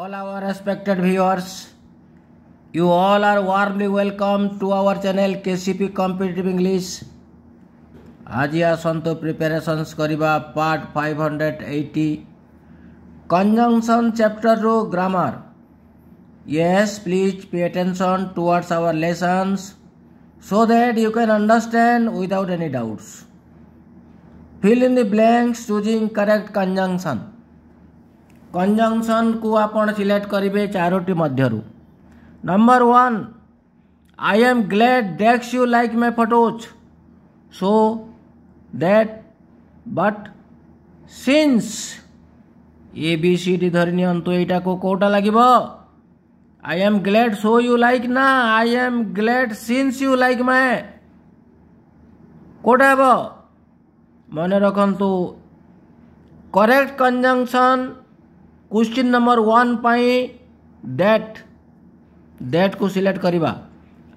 all our respected viewers you all are warmly welcome to our channel kcp competitive english ଆଜି ଆସନ୍ତୁ preparations କରିବା part five hundred eighty conjunction ଚାପ୍ଟରରୁ grammar yes please pay attention towards our lessons so that you can understand without any doubts fill in the blanks choosing correct conjunction conjunction आप select करेंगे चारोटी मध्य number one I am glad dash you like my photos so that but since A B C D धरी नियंतु को कौटा लगे I am glad so you like ना आई am glad since you like my कौटा हे मन रखु correct conjunction question number one that that को सिलेक्ट करवा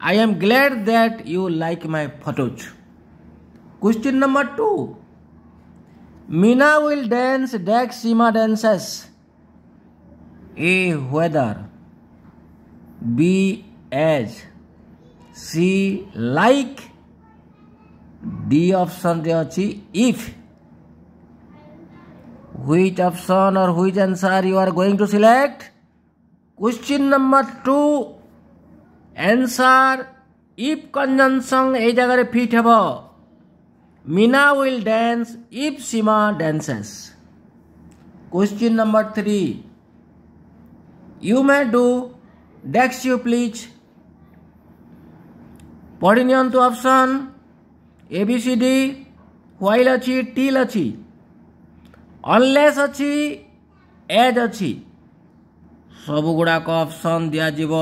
I am glad that you like my photos question number two Meena will dance dash Seema dances A whether B as C like D option रे अच्छी if which option or which answer you are going to select question number 2 answer if conjunction ei jagare fit hobo mina will dance if sima dances question number 3 you may do dex you please पढ़ी A B C D while अच्छी till अच्छी unless अच्छी as अच्छी सब गुड़ाक अपसन दिजाव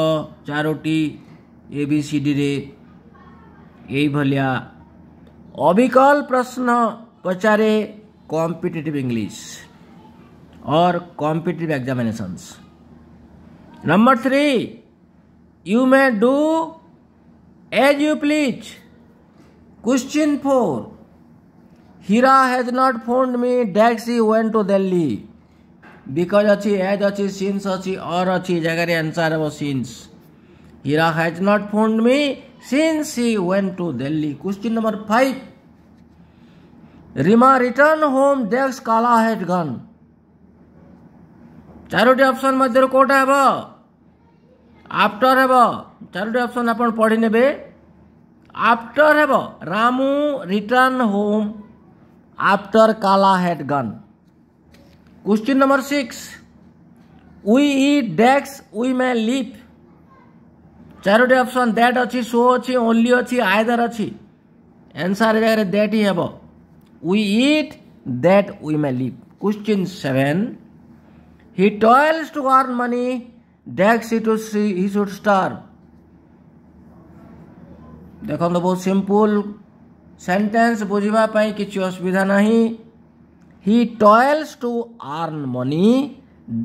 चारोटी ए बी सी डी भलिया अबिकल प्रश्न पचारे कंपिटेट इंग्लीश और competitive examinations number three you may do as you please question four Hira has not phoned me dash went to Delhi because अच्छी एज अच्छी सीन्स अच्छी और अच्छी जगह आंसर हम since Hira has not phoned me scenes he went to Delhi question number five Rima return home dash Kala had gone चारोटी option मध्य कौटा हे आफ्टर हे चारोटी अप्सन आप पढ़ी ने आफ्टर हे Ramu return home after Kala had gone. Question number 6. We eat dax, we may leap. ଚାରୋଟି ଅପସନ୍ ଦ୍ୟାଟ୍ ଅଛି ସୋ ଅଛି ଓନ୍ଲି ଅଛି ଆଇଦର ଅଛି ଆନ୍ସର୍ ଜାଗାରେ ଦ୍ୟାଟ୍ ହିଁ ହେବ we eat that we may live question seven he toils to earn money dash he to he should starve ଦେଖନ୍ତୁ ବହୁତ ସିମ୍ପୁଲ୍ सेन्टेन्स बुझाप कि असुविधा ना हि टयल्स टू आर्न मनी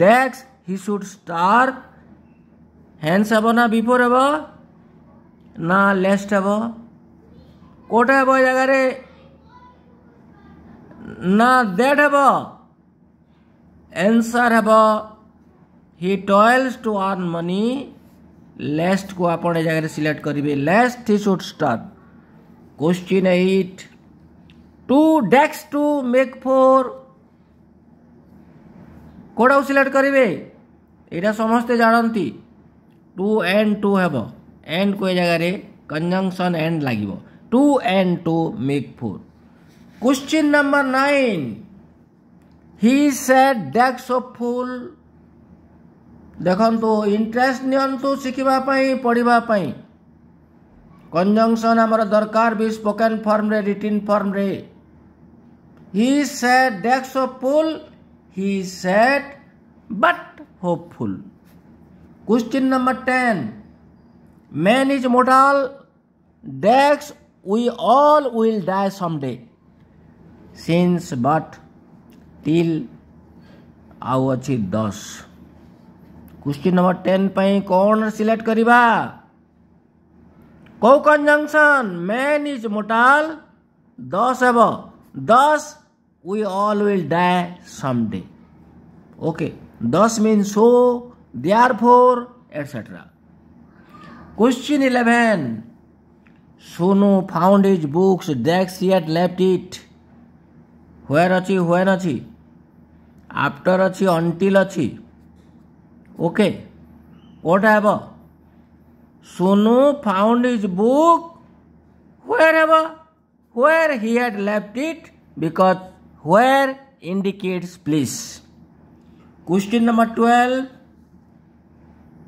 डेक्स हि सुड स्टार हेन्स हे ना बिफोर हे ना लेस्ट हे कौटा हे जगार ना देट हे एनसर हे हि टयल्स टू आर्न मनी लेस्ट को आप जगह सिलेक्ट करेंगे lest he should start question eight two decks to make four code select करेंगे यहाँ समस्ते जानती टू एंड टू हे एंड को जगह कंजंक्शन एंड लगे two and two make four question number nine he said dash awful देखु interest निखापी पढ़ापी कंजंक्शन आमर दरकार भी स्पोकन फर्म रे रिटिन फर्म रे ही said dash awful he said but hopeful question number ten man is mortal dash we all will die someday since but till आउ अच्छी दस क्वेश्चन नंबर टेन कौन सिलेक्ट करवा कौ conjunction man is mortal thus एव thus we all will die someday okay thus mean so therefore etcetera question eleven सोनू found is books dash at left it हुआर अच्छी हुआन अच्छी after अच्छी अंटिल अच्छी ओके वोट है Suno found his book wherever, where he had left it because where indicates place. Question number 12.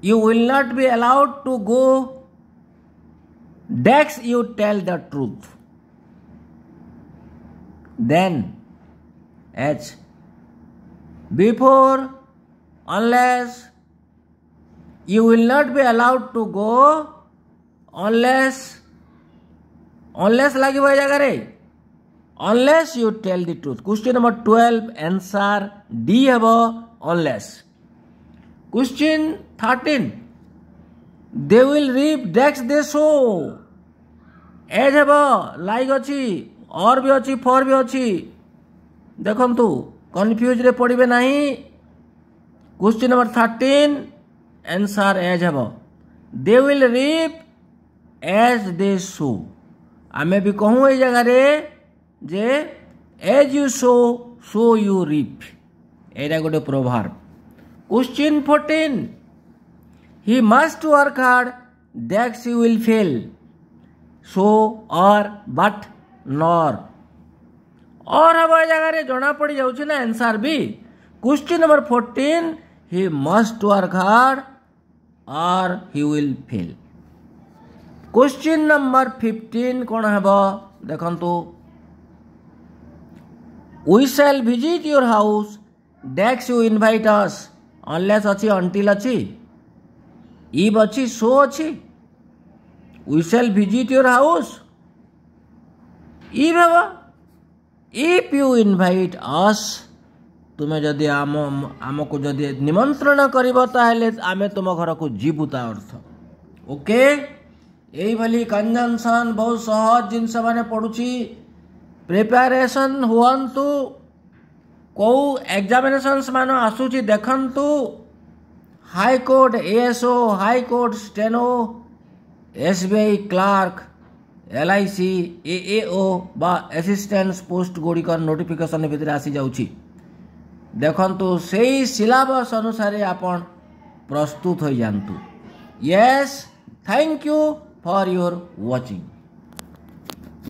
You will not be allowed to go Dex you tell the truth. Then H. Before, unless, you will not be allowed to go unless unless লাগিব এই jagare unless you tell the truth question number 12 answer d হব unless question 13 they will reap dex they sow as হব like ଅଛି or বি ଅଛି for বি ଅଛି দেখন্তু কনফ্ୟୁজରେ ପଡ଼ିବେ ନାହିଁ question number thirteen answer as above they will reap as they sow आमे भी कहूँ ये जगह रे जे as you sow so you reap एटा गोटे proverb fourteen. Fourteen must work hard. That he will fail. So or but nor. और অর ये जगह रे জনা पड़ी जाऊँ चुना answer भी. Question number fourteen. He must work hard. Or he will fail question number fifteen कौन है देखु we shall visit your house dash you invite us unless अच्छी अंटिल अच्छी इव अच्छी सो अच्छी we shall visit your house if हे if you invite अस् ତୁମେ ଯଦି ଆମ ଆମକୁ ଯଦି ନିମନ୍ତ୍ରଣ କରିବ ତାହେଲେ ଆମେ ତୁମ ଘରକୁ ଯିବୁ ତା ଅର୍ଥ ଓକେ ଏଇଭଳି କଞ୍ଜନସନ୍ ବହୁତ ସହଜ ଜିନିଷ ମାନେ ପଡ଼ୁଛି ପ୍ରିପାରେସନ୍ ହୁଅନ୍ତୁ କେଉଁ ଏକ୍ଜାମିନେସନ୍ସ ମାନ ଆସୁଛି ଦେଖନ୍ତୁ high court ASO high court steno S B I clerk L I C A O ବା ଆସିଷ୍ଟାନ୍ସ ପୋଷ୍ଟ ଗୁଡ଼ିକର ନୋଟିଫିକେସନ୍ ଭିତରେ ଆସିଯାଉଛି ଦେଖନ୍ତୁ ସେଇ ସିଲାବସ୍ ଅନୁସାରେ ଆପଣ ପ୍ରସ୍ତୁତ ହୋଇଯାଆନ୍ତୁ yes thank you for your watching